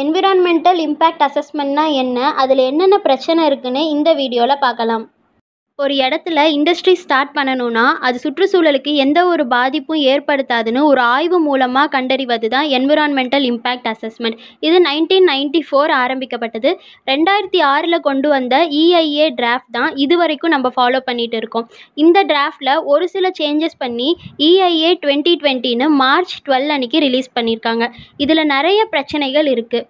environmental impact அசஸ்மெண்ட்னா என்ன அதில் என்னென்ன பிரச்சனை இருக்குதுன்னு இந்த வீடியோவில் பார்க்கலாம் ஒரு இடத்துல இண்டஸ்ட்ரி ஸ்டார்ட் பண்ணணும்னா அது சுற்றுச்சூழலுக்கு எந்த ஒரு பாதிப்பும் ஏற்படுத்தாதுன்னு ஒரு ஆய்வு மூலமாக கண்டறிவது தான் என்விரான்மெண்டல் இம்பேக்ட் அசஸ்மெண்ட் இது நைன்டீன் நைன்டி ஃபோர் ஆரம்பிக்கப்பட்டது ரெண்டாயிரத்தி ஆறில் கொண்டு வந்த இஐஏ e டிராஃப்ட் தான் இது வரைக்கும் நம்ம ஃபாலோ பண்ணிகிட்டு இருக்கோம் இந்த டிராஃப்டில் ஒரு சில சேஞ்சஸ் பண்ணி இஐஏ டுவெண்ட்டி டுவெண்ட்டின்னு மார்ச் டுவெல் அன்னைக்கு ரிலீஸ் பண்ணியிருக்காங்க இதில் நிறைய பிரச்சனைகள் இருக்குது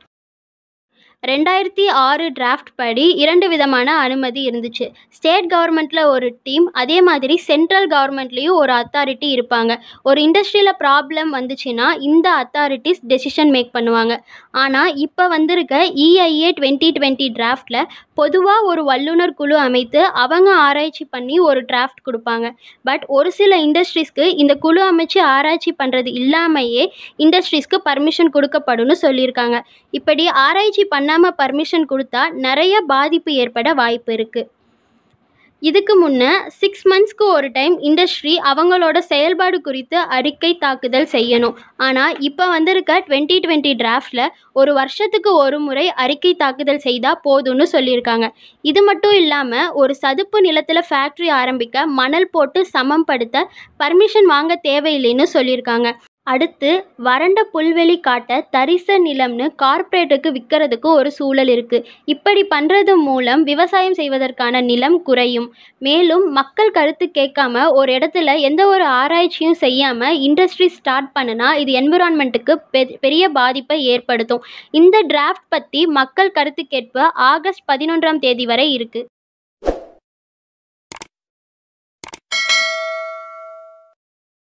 ரெண்டாயிரத்தி ஆறு டிராஃப்ட் படி இரண்டு விதமான அனுமதி இருந்துச்சு ஸ்டேட் கவர்மெண்ட்டில் ஒரு டீம் அதே மாதிரி சென்ட்ரல் கவர்மெண்ட்லேயும் ஒரு அத்தாரிட்டி இருப்பாங்க ஒரு இண்டஸ்ட்ரியில் ப்ராப்ளம் வந்துச்சுன்னா இந்த அத்தாரிட்டிஸ் டெசிஷன் மேக் பண்ணுவாங்க ஆனால் இப்போ வந்திருக்க இஐஏ டுவெண்ட்டி டுவெண்ட்டி டிராஃப்டில் பொதுவாக ஒரு வல்லுநர் குழு அமைத்து அவங்க ஆராய்ச்சி பண்ணி ஒரு டிராஃப்ட் கொடுப்பாங்க பட் ஒரு சில இண்டஸ்ட்ரீஸ்க்கு இந்த குழு அமைச்சு ஆராய்ச்சி பண்ணுறது இல்லாமையே இண்டஸ்ட்ரீஸ்க்கு பர்மிஷன் கொடுக்கப்படும் சொல்லியிருக்காங்க இப்படி ஆராய்ச்சி பண்ண பண்ணாமல் பர்மிஷன் கொடுத்தா நிறைய பாதிப்பு ஏற்பட வாய்ப்பு இருக்குது இதுக்கு முன்னே சிக்ஸ் மந்த்ஸ்க்கு ஒரு டைம் இண்டஸ்ட்ரி அவங்களோட செயல்பாடு குறித்து அறிக்கை தாக்குதல் செய்யணும் ஆனால் இப்போ வந்திருக்க டுவெண்ட்டி டுவெண்ட்டி டிராஃப்டில் ஒரு வருஷத்துக்கு ஒரு முறை அறிக்கை தாக்குதல் செய்தால் போதும்னு சொல்லியிருக்காங்க இது மட்டும் இல்லாமல் ஒரு சதுப்பு நிலத்தில் ஃபேக்ட்ரி ஆரம்பிக்க மணல் போட்டு சமம் படுத்த பர்மிஷன் வாங்க தேவையில்லைன்னு சொல்லியிருக்காங்க அடுத்து வறண்ட புல்வெளி காட்டை தரிச நிலம்னு கார்ப்பரேட்டுக்கு விற்கிறதுக்கு ஒரு சூழல் இருக்குது இப்படி பண்ணுறது மூலம் விவசாயம் செய்வதற்கான நிலம் குறையும் மேலும் மக்கள் கருத்து கேட்காம ஒரு இடத்துல எந்த ஒரு ஆராய்ச்சியும் செய்யாமல் இண்டஸ்ட்ரி ஸ்டார்ட் பண்ணுனா இது என்விரான்மெண்ட்டுக்கு பெரிய பாதிப்பை ஏற்படுத்தும் இந்த டிராஃப்ட் பற்றி மக்கள் கருத்து கேட்ப ஆகஸ்ட் பதினொன்றாம் தேதி வரை இருக்குது